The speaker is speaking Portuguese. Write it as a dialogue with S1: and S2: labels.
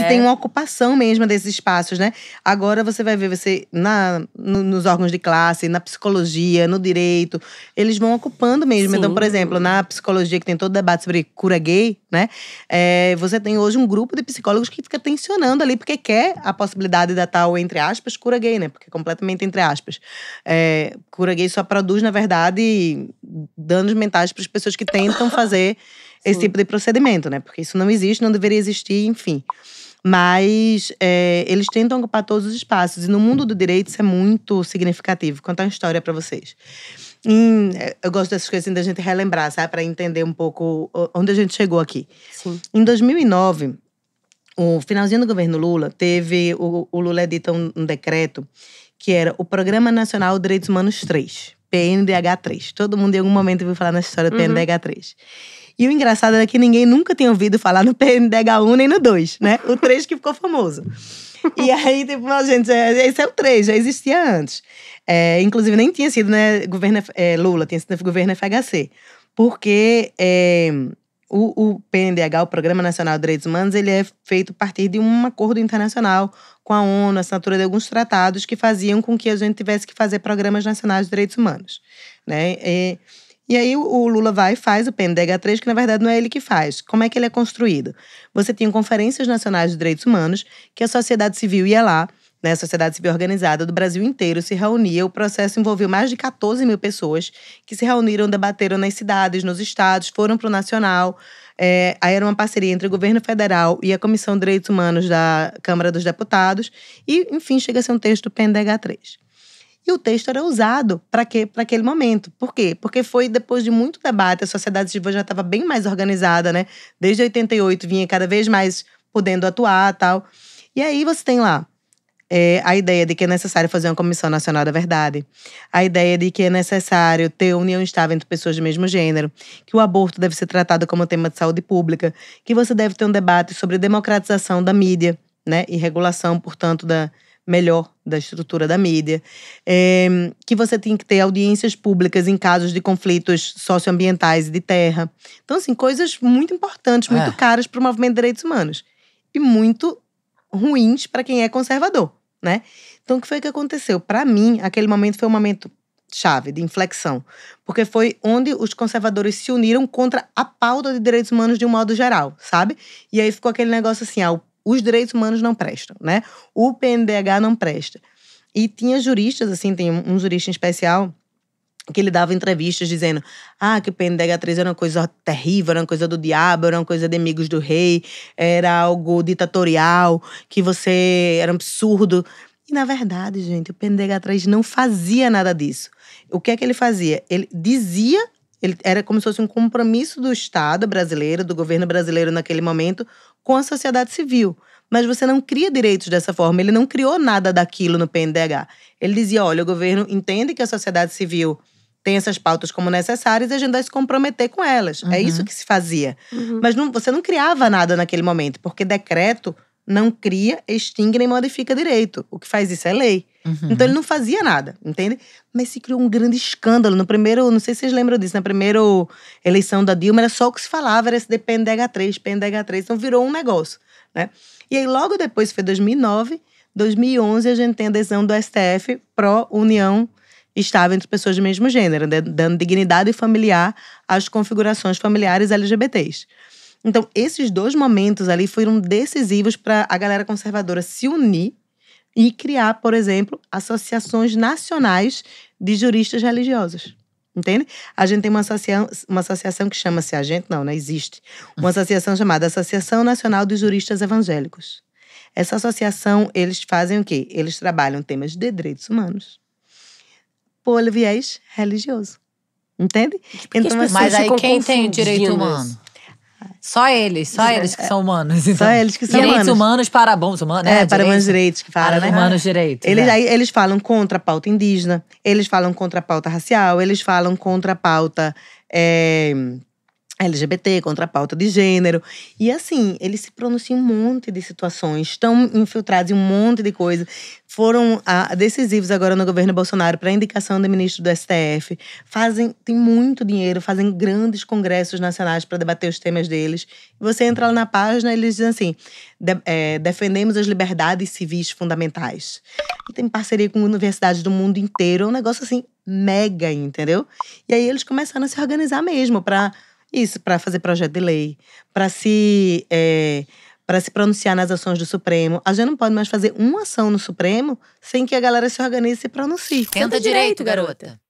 S1: E tem é. uma ocupação mesmo desses espaços, né? Agora você vai ver você na, no, nos órgãos de classe, na psicologia, no direito, eles vão ocupando mesmo. Sim. Então, por exemplo, na psicologia que tem todo o debate sobre cura gay, né? É, você tem hoje um grupo de psicólogos que fica tensionando ali porque quer a possibilidade da tal entre aspas cura gay, né? Porque é completamente entre aspas. É, cura gay só produz, na verdade, danos mentais para as pessoas que tentam fazer esse tipo de procedimento, né? Porque isso não existe, não deveria existir, enfim. Mas é, eles tentam ocupar todos os espaços. E no mundo do direito isso é muito significativo. Contar uma história para vocês. É, eu gosto dessas coisas assim, da gente relembrar, sabe? Para entender um pouco onde a gente chegou aqui. Sim. Em 2009, o finalzinho do governo Lula, teve o, o Lula edita um, um decreto que era o Programa Nacional de Direitos Humanos 3. PNDH3. Todo mundo em algum momento viu falar nessa história do uhum. PNDH3. E o engraçado é que ninguém nunca tinha ouvido falar no PNDH1 nem no 2, né? O 3 que ficou famoso. E aí, tipo, não, gente, é, esse é o 3, já existia antes. É, inclusive, nem tinha sido, né, governo é, Lula, tinha sido governo FHC. Porque é, o, o, PNDH, o Programa Nacional de Direitos Humanos, ele é feito a partir de um acordo internacional com a ONU, a assinatura de alguns tratados que faziam com que a gente tivesse que fazer programas nacionais de direitos humanos. Né? E, e aí o Lula vai e faz o PNDH3, que na verdade não é ele que faz. Como é que ele é construído? Você tinha conferências nacionais de direitos humanos, que a sociedade civil ia lá, né, a sociedade civil organizada do Brasil inteiro se reunia. O processo envolveu mais de 14 mil pessoas que se reuniram, debateram nas cidades, nos estados, foram para o nacional. É, aí era uma parceria entre o governo federal e a Comissão de Direitos Humanos da Câmara dos Deputados. E, enfim, chega a ser um texto PNDH 3. E o texto era usado para quê? Para aquele momento. Por quê? Porque foi depois de muito debate, a sociedade civil já estava bem mais organizada, né? Desde 88 vinha cada vez mais podendo atuar, tal. E aí você tem lá é, a ideia de que é necessário fazer uma Comissão Nacional da Verdade, a ideia de que é necessário ter união estável entre pessoas do mesmo gênero, que o aborto deve ser tratado como tema de saúde pública, que você deve ter um debate sobre democratização da mídia, né, e regulação, portanto, da melhor da estrutura da mídia, é, que você tem que ter audiências públicas em casos de conflitos socioambientais e de terra. Então, assim, coisas muito importantes, muito é. caras para o movimento de direitos humanos. E muito ruins para quem é conservador né? Então, o que foi que aconteceu? Para mim, aquele momento foi um momento chave, de inflexão, porque foi onde os conservadores se uniram contra a pauta de direitos humanos de um modo geral, sabe? E aí ficou aquele negócio assim, ah, os direitos humanos não prestam, né? O PNDH não presta. E tinha juristas, assim, tem um jurista em especial que ele dava entrevistas dizendo ah, que o PNDH 3 era uma coisa terrível, era uma coisa do diabo, era uma coisa de amigos do rei, era algo ditatorial, que você era um absurdo. E na verdade, gente, o PNDH 3 não fazia nada disso. O que é que ele fazia? Ele dizia, ele era como se fosse um compromisso do Estado brasileiro, do governo brasileiro naquele momento, com a sociedade civil mas você não cria direitos dessa forma. Ele não criou nada daquilo no PNDH. Ele dizia: olha, o governo entende que a sociedade civil tem essas pautas como necessárias e a gente vai se comprometer com elas. É uhum. É isso que se fazia. Uhum. Mas não, você não criava nada naquele momento, porque decreto não cria, extingue nem modifica direito. O que faz isso é lei. Uhum. Então ele não fazia nada, entende? Mas se criou um grande escândalo. No primeiro, não sei se vocês lembram disso, na primeira eleição da Dilma, era só o que se falava, era esse de 3 PNDH3. Então virou um negócio, né? E aí logo depois, foi 2009, 2011, a gente tem a decisão do STF pró-União estava entre pessoas do mesmo gênero, dando dignidade familiar às configurações familiares LGBTs. Então, esses dois momentos ali foram decisivos para a galera conservadora se unir e criar, por exemplo, associações nacionais de juristas religiosos. Entende? A gente tem uma associação, uma associação que chama-se a gente, não, não né? existe. Uma associação chamada Associação Nacional dos Juristas Evangélicos. Essa associação, eles fazem o quê? Eles trabalham temas de direitos humanos, por viés religioso. Entende? Então, mas aí quem tem direito humano? Só eles, só eles que é. são humanos. Então. Só eles que são direitos humanos. humanos para bons humanos. Né? é para humanos direitos que falam para né? humanos direitos. Eles, né? aí, eles falam contra a pauta indígena, eles falam contra a pauta racial, eles falam contra a pauta. É, LGBT, contra a pauta de gênero. E assim, eles se pronunciam em um monte de situações, estão infiltrados em um monte de coisas, Foram ah, decisivos agora no governo Bolsonaro para a indicação do ministro do STF. Fazem, tem muito dinheiro, fazem grandes congressos nacionais para debater os temas deles. Você entra lá na página eles dizem assim: de, é, defendemos as liberdades civis fundamentais. E tem parceria com universidades do mundo inteiro, é um negócio assim mega, entendeu? E aí eles começaram a se organizar mesmo para isso, para fazer projeto de lei, para se. É, eh, para se pronunciar nas ações do Supremo. A gente não pode mais fazer uma ação no Supremo sem que a galera se organize e se pronuncie. Tenta, Tenta direito, direito, garota.